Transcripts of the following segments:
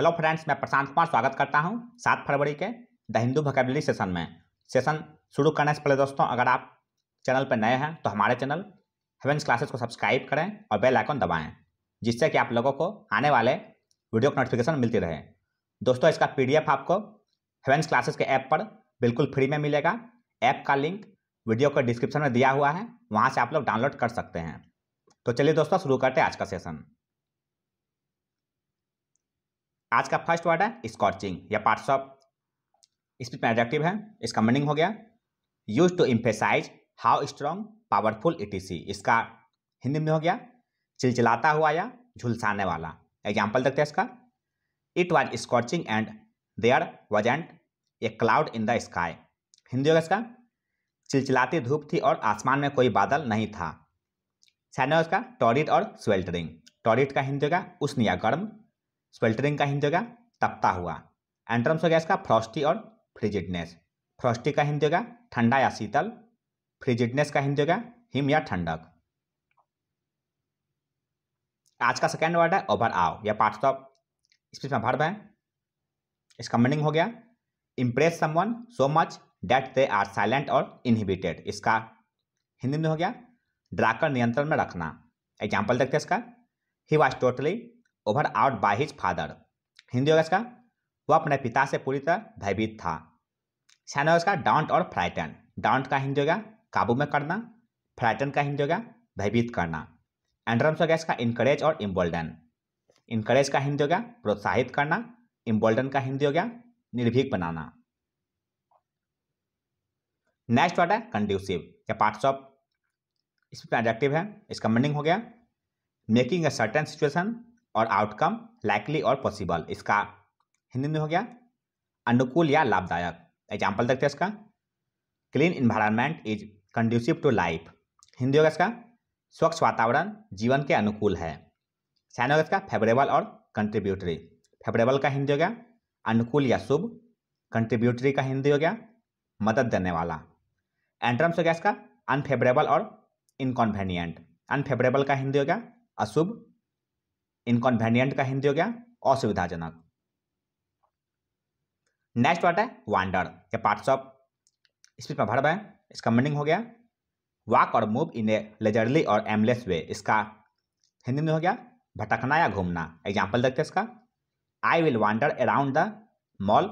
hello friends मैं प्रशांत कुमार स्वागत करता हूं सात फरवरी के द हिंदू भकेबली सेशन में सेशन शुरू करने से पहले दोस्तों अगर आप चैनल पर नए हैं तो हमारे चैनल हेवेंस क्लासेस को सब्सक्राइब करें और बेल आइकन दबाएं जिससे कि आप लोगों को आने वाले वीडियो नोटिफिकेशन मिलती रहे दोस्तों इसका पी आपको हेवेंस क्लासेस के ऐप पर बिल्कुल फ्री में मिलेगा ऐप का लिंक वीडियो का डिस्क्रिप्शन में दिया हुआ है वहाँ से आप लोग डाउनलोड कर सकते हैं तो चलिए दोस्तों शुरू करते हैं आज का सेशन आज का फर्स्ट वर्ड है स्कॉर्चिंग या पार्ट्स ऑफ स्पीच में एडजेक्टिव है इसका मीनिंग हो गया use to emphasize how strong powerful etc इसका हिंदी में हो गया चिलचिलाता हुआ या झुलसाने वाला एग्जाम्पल देखते हैं इसका it was scorching and there was and a cloud in the sky Hindi होगा इसका चिलचिलाती धूप थी और आसमान में कोई बादल नहीं था सैन्य उसका टॉरिट और स्वेल्टरिंग टॉरिट का हिंदी होगा उष्ण या गर्म स्वेल्टरिंग का हिंदी हो गया तपता हुआ एंट्रम्स हो गया इसका फ्रॉस्टी और फ्रिजिडनेस फ्रॉस्टी का हिंदी हो गया ठंडा या शीतल फ्रिजिडनेस का हिंदी हो गया हिम या ठंडक आज का सेकेंड वर्ड है ओवर आओ या पार्ट तो इस स्पीच में भर्व है इसका मीनिंग हो गया impress someone so much that they are silent or inhibited इसका हिंदी में हो गया ड्राकर नियंत्रण में रखना एग्जाम्पल देखते हैं इसका he was totally overawed by his father Hindi होगा इसका वह अपने पिता से पूरी तरह भयभीत था होगा इसका डांट और फ्राइटन डांट का हिंदी होगा काबू में करना फ्राइटन का हिंदी होगा भयभीत करना एंड्रम्स होगा इसका इनकरेज और इम्बोल्डन इनकरेज का हिंदी होगा प्रोत्साहित करना इम्बोल्डन का हिंदी हो गया निर्भीक बनाना नेक्स्ट वर्ड है कंड्यूसिव या पार्ट्स ऑफ इसमें एडजेक्टिव है इसका मीनिंग हो गया making a certain situation or outcome likely or possible इसका हिंदी में हो गया अनुकूल या लाभदायक एग्जाम्पल देखते हैं इसका clean environment is conducive to life Hindi होगा इसका स्वच्छ वातावरण जीवन के अनुकूल है साइन होगा इसका फेवरेबल और कंट्रीब्यूटरी फेवरेबल का हिंदी हो गया अनुकूल या शुभ कंट्रीब्यूटरी का हिंदी हो गया मदद देने वाला एंट्रम्स हो गया इसका अनफेवरेबल और इनकॉन्वेनियंट अनफेवरेबल का हिंदी हो गया अशुभ इनकॉन्वेनियंट का हिंदी हो गया असुविधाजनक नेक्स्ट वर्ड है वांडर या पार्ट्स ऑफ स्पीच में भरब है इसका मीनिंग हो गया walk or move in a leisurely or aimless way इसका हिंदी में हो गया भटकना या घूमना एग्जाम्पल देखते हैं इसका I will wander around the mall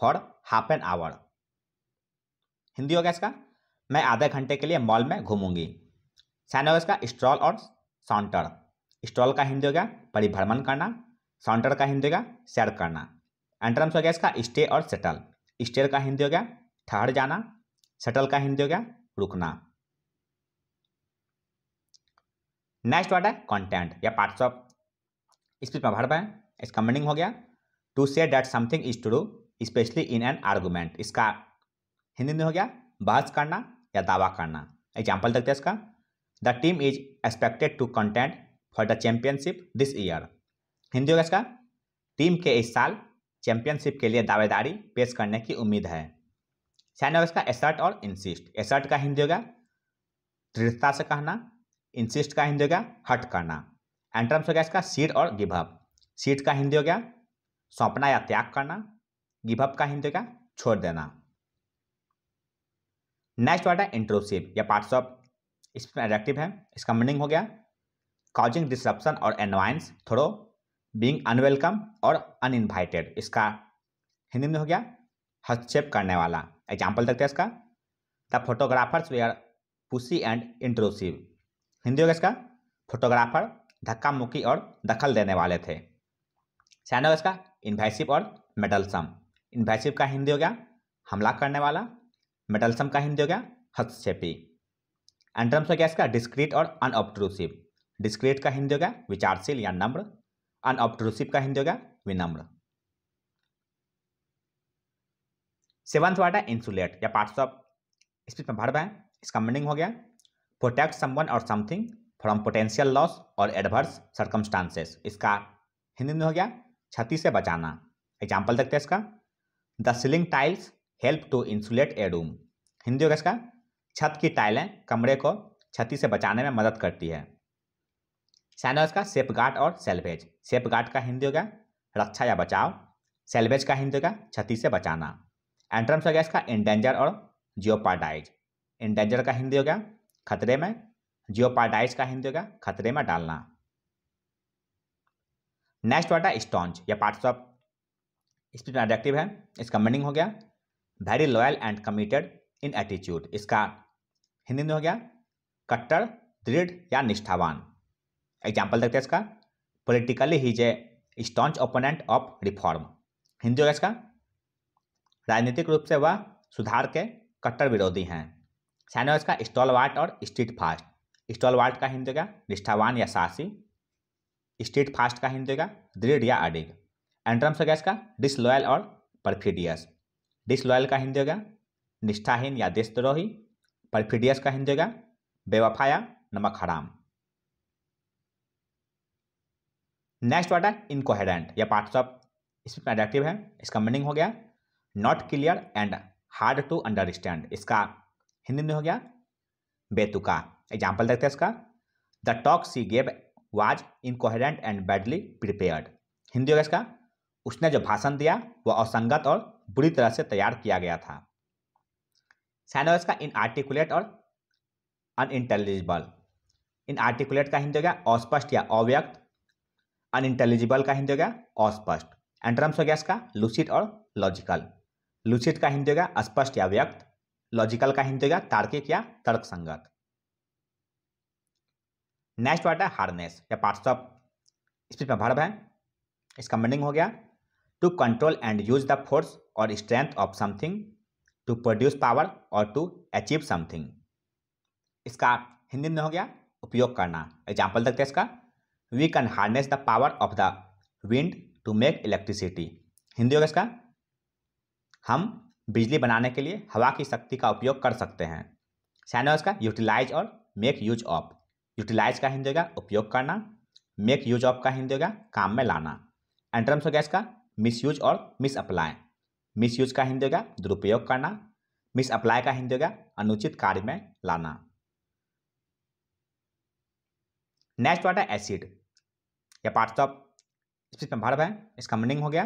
for half an hour Hindi हो गया इसका मैं आधे घंटे के लिए मॉल में घूमूंगी सैन होगा इसका स्ट्रॉल और सॉन्टर स्टॉल का हिंदी हो गया परिभ्रमण करना साउंटर का हिंदी हो गया सैर करना एंट्रम्स हो गया इसका स्टे और सेटल स्टेर का हिंदी हो गया ठहर जाना सेटल का हिंदी हो गया रुकना नेक्स्ट वर्ड है कंटेंट या पार्ट्स ऑफ स्पीच में भर पाए इसका मीनिंग हो गया to say that something is to do especially in an argument इसका हिंदी में हो गया बहस करना या दावा करना एग्जाम्पल देखते हैं इसका the team is expected to content for the championship this year Hindi होगा इसका टीम के इस साल चैंपियनशिप के लिए दावेदारी पेश करने की उम्मीद है सैन्य होगा इसका एसर्ट और इंसिस्ट एसर्ट का हिंदी होगा दृढ़ता से कहना इंसिस्ट का हिंदी हो गया हट करना एंट्रम्स हो गया इसका सीट और गिभअप सीट का हिंदी हो गया सौंपना या त्याग करना गिभअप का हिंदी हो गया छोड़ देना नेक्स्ट वर्ड है इंट्रोसिव या पार्ट्स ऑफ इसमें एडेक्टिव है इसका मीनिंग हो गया causing disruption or annoyance through being unwelcome or invited इसका हिंदी में हो गया हस्तक्षेप करने वाला एग्जाम्पल देखते हैं इसका the photographers are pushy and intrusive Hindi हो गया इसका फोटोग्राफर धक्का मुक्की और दखल देने वाले थे सैन हो गया इसका इन्वेसिव और मेडलसम इन्वेसिव का हिंदी हो गया हमला करने वाला मेडलसम का हिंदी हो गया हस्तक्षेपी एंट्रम्स हो गया इसका डिस्क्रीट और अनऑब्ट्रूसिव डिस्क्रेट का हिंदी होगा विचारशील या नम्र अनऑप्ट्रोसिव का हिंदी होगा विनम्र सेवंथ वर्ड है इंसुलेट या पार्ट ऑफ स्पीच में भरवा है इसका मीनिंग हो गया protect someone or something from potential loss or adverse circumstances इसका हिंदी में हो गया क्षति से बचाना एग्जाम्पल देखते हैं इसका the ceiling tiles help to insulate a room Hindi होगा इसका छत की टाइलें कमरे को क्षति से बचाने में मदद करती है साइन का सेफ गार्ड और सेल्वेज सेफ गार्ड का हिंदी हो गया रक्षा या बचाव सेल्वेज का हिंदी हो गया क्षति से बचाना एंट्रम्स हो गया इसका इंडेंजर और जियोपाडाइज इंडेंजर का हिंदी हो गया खतरे में जियोपाडाइज का हिंदी हो गया खतरे में डालना नेक्स्ट वर्ड है स्टॉन्च या पार्ट ऑफ स्पीड एडेक्टिव है इसका मीनिंग हो गया very loyal and committed in attitude इसका हिंदी में हो गया कट्टर दृढ़ या निष्ठावान एग्जाम्पल देखते हैं इसका politically he a staunch opponent of reform Hindi होगा इसका राजनीतिक रूप से वह सुधार के कट्टर विरोधी हैं सैन्य होगा इसका स्टॉल वार्ट और स्ट्रीट फास्ट स्टॉल वार्ट का हिंदी होगा निष्ठावान या साहसी स्ट्रीट फास्ट का हिंदी होगा दृढ़ या अडिग एंट्रम्स होगा इसका डिसलॉयल और परफिडियस डिसलॉयल का हिंदी होगा निष्ठाहीन या देशद्रोही परफिडियस का हिंदी होगा बेवफा या नमक हराम नेक्स्ट वर्ड है इनकोहेडेंट या पार्ट ऑफ इसमें एडेक्टिव है इसका मीनिंग हो गया not clear and hard to understand इसका हिंदी में हो गया बेतुका एग्जाम्पल देखते हैं इसका the talk she gave was incoherent and badly prepared Hindi हो गया इसका उसने जो भाषण दिया वह असंगत और बुरी तरह से तैयार किया गया था साइन इसका इनआर्टिकुलेट और अनइंटेलिजिबल इनआर्टिकुलेट का हिंदी हो गया अस्पष्ट या अव्यक्त अनइंटेलिजिबल का हिंदी हो गया अस्पष्ट एंड टर्म्स हो गया इसका लूसिड और लॉजिकल लूसिड का हिंदी हो गया स्पष्ट या व्यक्त लॉजिकल का हिंदी हो गया तार्किक या तर्क संगत नेक्स्ट वर्ड है हार्डनेस या पार्ट्स ऑफ स्पीच में भर्व है इसका मीनिंग हो गया to control and use the force or strength of something to produce power or to achieve something इसका हिंदी में हो गया उपयोग करना एग्जाम्पल देखते हैं इसका we can harness the power of the wind to make electricity Hindi हो इसका हम बिजली बनाने के लिए हवा की शक्ति का उपयोग कर सकते हैं सैन इसका यूटिलाइज और मेक यूज ऑफ यूटिलाइज का हिंदी होगा उपयोग करना मेक यूज ऑफ का हिंदी होगा काम में लाना एंट्रम्स हो गया इसका मिस यूज और मिस अप्लाई मिस यूज का हिंदी होगा दुरुपयोग करना मिस अप्लाई का हिंदी होगा अनुचित कार्य में लाना नेक्स्ट वर्ड है एसिड या पार्ट ऑफ स्पीच में भर्व है इसका मीनिंग हो गया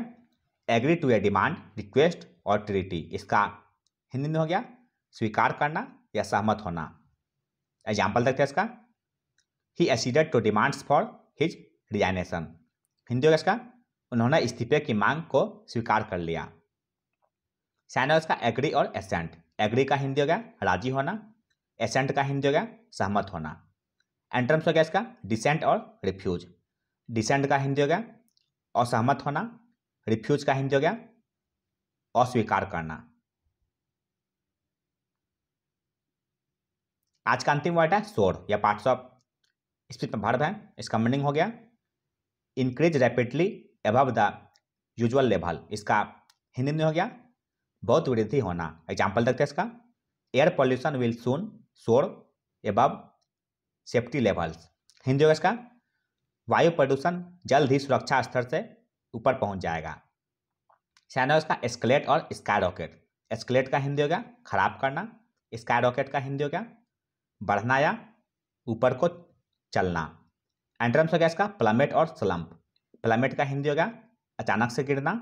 agree to a demand request or treaty इसका हिंदी में हो गया स्वीकार करना या सहमत होना एग्जाम्पल देखते हैं इसका he acceded to demands for his resignation Hindi हो गया इसका उन्होंने इस्तीफे की मांग को स्वीकार कर लिया सैन इसका एग्री और एसेंट एग्री का हिंदी हो गया राजी होना एसेंट का हिंदी हो गया सहमत होना एंट्रम्स हो गया इसका डिसेंट और रिफ्यूज डिसेंट का हिंदी हो गया असहमत होना रिफ्यूज का हिंदी हो गया अस्वीकार करना आज का अंतिम वर्ड है सोर या पार्ट्स ऑफ स्पीच में भर्व है इसका मीनिंग हो गया increase rapidly above the usual level इसका हिंदी में हो गया बहुत वृद्धि होना एग्जाम्पल देखते हैं इसका एयर पॉल्यूशन विल सून सोर एबव सेफ्टी लेवल्स हिंदी होगा इसका वायु प्रदूषण जल्द ही सुरक्षा स्तर से ऊपर पहुंच जाएगा सियाना इसका स्केलेट और स्काई रॉकेट स्केलेट का हिंदी हो गया खराब करना स्काई रॉकेट का हिंदी हो गया बढ़ना या ऊपर को चलना एंट्रेंस हो गया इसका प्लमेट और स्लम्प प्लमेट का हिंदी हो गया अचानक से गिरना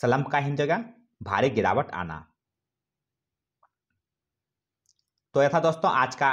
स्लम्प का हिंदी हो गया भारी गिरावट आना तो यह था दोस्तों आज का